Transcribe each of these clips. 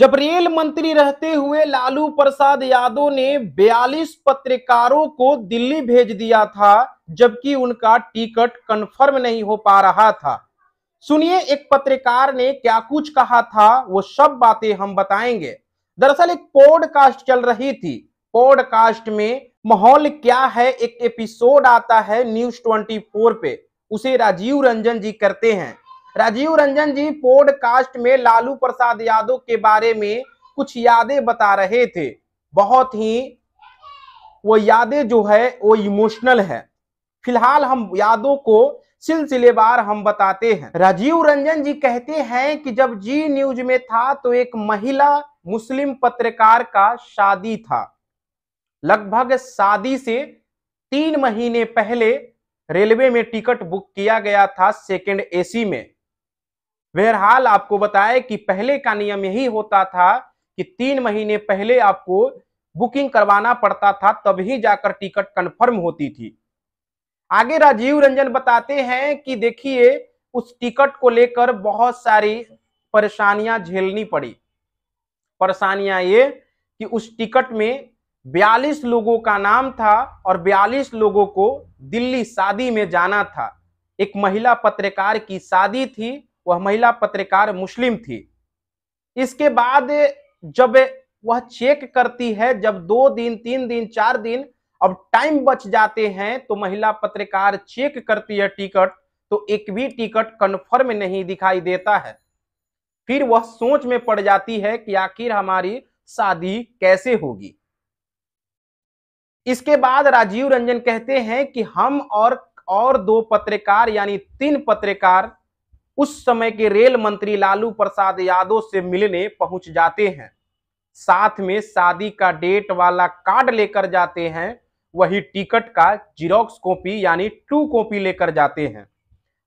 जब रेल मंत्री रहते हुए लालू प्रसाद यादव ने 42 पत्रकारों को दिल्ली भेज दिया था जबकि उनका टिकट कंफर्म नहीं हो पा रहा था सुनिए एक पत्रकार ने क्या कुछ कहा था वो सब बातें हम बताएंगे दरअसल एक पॉडकास्ट चल रही थी पॉडकास्ट में माहौल क्या है एक एपिसोड आता है न्यूज 24 पे उसे राजीव रंजन जी करते हैं राजीव रंजन जी पॉडकास्ट में लालू प्रसाद यादव के बारे में कुछ यादें बता रहे थे बहुत ही वो यादें जो है वो इमोशनल है फिलहाल हम यादों को सिलसिलेवार हम बताते हैं राजीव रंजन जी कहते हैं कि जब जी न्यूज में था तो एक महिला मुस्लिम पत्रकार का शादी था लगभग शादी से तीन महीने पहले रेलवे में टिकट बुक किया गया था सेकंड एसी में बहरहाल आपको बताए कि पहले का नियम यही होता था कि तीन महीने पहले आपको बुकिंग करवाना पड़ता था तभी जाकर टिकट कंफर्म होती थी आगे राजीव रंजन बताते हैं कि देखिए उस टिकट को लेकर बहुत सारी परेशानियां झेलनी पड़ी परेशानियां ये कि उस टिकट में 42 लोगों का नाम था और 42 लोगों को दिल्ली शादी में जाना था एक महिला पत्रकार की शादी थी वह महिला पत्रकार मुस्लिम थी इसके बाद जब वह चेक करती है जब दो दिन तीन दिन चार दिन अब टाइम बच जाते हैं तो महिला पत्रकार चेक करती है टिकट तो एक भी टिकट कन्फर्म नहीं दिखाई देता है फिर वह सोच में पड़ जाती है कि आखिर हमारी शादी कैसे होगी इसके बाद राजीव रंजन कहते हैं कि हम और और दो पत्रकार यानी तीन पत्रकार उस समय के रेल मंत्री लालू प्रसाद यादव से मिलने पहुंच जाते हैं साथ में शादी का डेट वाला कार्ड लेकर जाते हैं वही टिकट का जीरोक्स कॉपी यानी टू कॉपी लेकर जाते हैं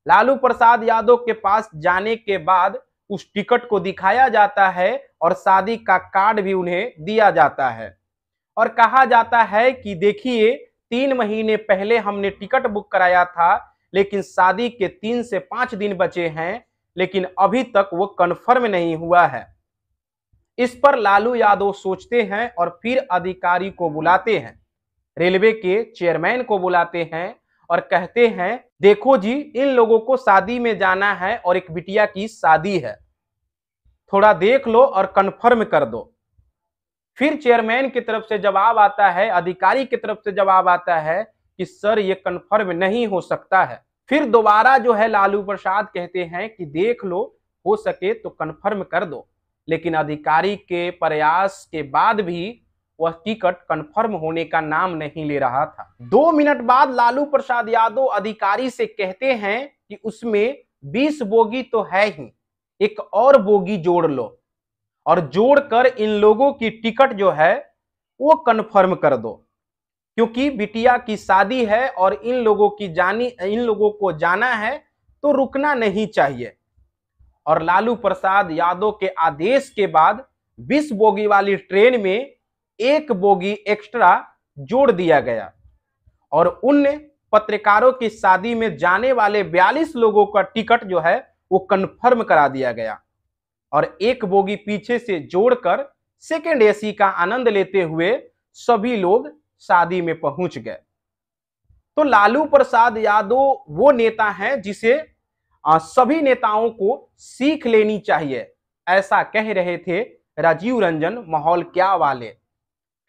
लालू प्रसाद यादव के पास जाने के बाद उस टिकट को दिखाया जाता है और शादी का कार्ड भी उन्हें दिया जाता है और कहा जाता है कि देखिए तीन महीने पहले हमने टिकट बुक कराया था लेकिन शादी के तीन से पांच दिन बचे हैं लेकिन अभी तक वो कन्फर्म नहीं हुआ है इस पर लालू यादव सोचते हैं और फिर अधिकारी को बुलाते हैं रेलवे के चेयरमैन को बुलाते हैं और कहते हैं देखो जी इन लोगों को शादी में जाना है और एक बिटिया की शादी है थोड़ा देख लो और कन्फर्म कर दो फिर चेयरमैन की तरफ से जवाब आता है अधिकारी की तरफ से जवाब आता है कि सर ये कन्फर्म नहीं हो सकता है फिर दोबारा जो है लालू प्रसाद कहते हैं कि देख लो हो सके तो कन्फर्म कर दो लेकिन अधिकारी के प्रयास के बाद भी वह टिकट कन्फर्म होने का नाम नहीं ले रहा था दो मिनट बाद लालू प्रसाद यादव अधिकारी से कहते हैं कि उसमें बीस बोगी तो है ही एक और बोगी जोड़ लो और जोड़कर इन लोगों की टिकट जो है वो कन्फर्म कर दो क्योंकि बिटिया की शादी है और इन लोगों की जानी इन लोगों को जाना है तो रुकना नहीं चाहिए और लालू प्रसाद यादव के आदेश के बाद 20 बोगी वाली ट्रेन में एक बोगी एक्स्ट्रा जोड़ दिया गया और उन पत्रकारों की शादी में जाने वाले 42 लोगों का टिकट जो है वो कन्फर्म करा दिया गया और एक बोगी पीछे से जोड़कर सेकेंड एसी का आनंद लेते हुए सभी लोग शादी में पहुंच गए तो लालू प्रसाद यादव वो नेता हैं जिसे सभी नेताओं को सीख लेनी चाहिए ऐसा कह रहे थे राजीव रंजन माहौल क्या वाले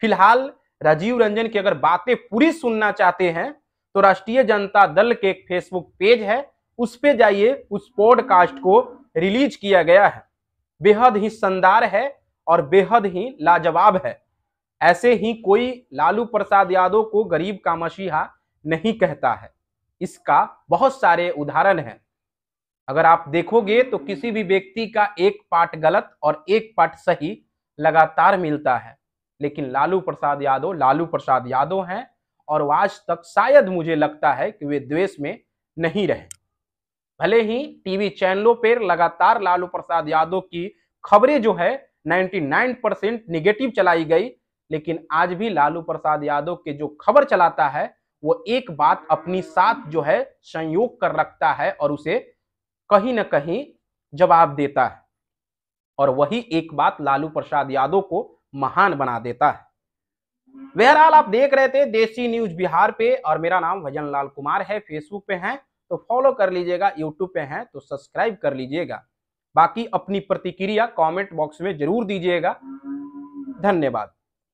फिलहाल राजीव रंजन की अगर बातें पूरी सुनना चाहते हैं तो राष्ट्रीय जनता दल के एक फेसबुक पेज है उस पे जाइए उस पॉडकास्ट को रिलीज किया गया है बेहद ही शानदार है और बेहद ही लाजवाब है ऐसे ही कोई लालू प्रसाद यादव को गरीब का मसीहा नहीं कहता है इसका बहुत सारे उदाहरण हैं अगर आप देखोगे तो किसी भी व्यक्ति का एक पार्ट गलत और एक पार्ट सही लगातार मिलता है लेकिन लालू प्रसाद यादव लालू प्रसाद यादव हैं और आज तक शायद मुझे लगता है कि वे द्वेष में नहीं रहे भले ही टीवी चैनलों पर लगातार लालू प्रसाद यादव की खबरें जो है 99 परसेंट निगेटिव चलाई गई लेकिन आज भी लालू प्रसाद यादव के जो खबर चलाता है वो एक बात अपनी साथ जो है संयोग कर रखता है और उसे कहीं ना कहीं जवाब देता है और वही एक बात लालू प्रसाद यादव को महान बना देता है बहरहाल आप देख रहे थे देसी न्यूज बिहार पे और मेरा नाम भजन लाल कुमार है फेसबुक पे हैं तो फॉलो कर लीजिएगा यूट्यूब पे हैं तो सब्सक्राइब कर लीजिएगा बाकी अपनी प्रतिक्रिया कमेंट बॉक्स में जरूर दीजिएगा धन्यवाद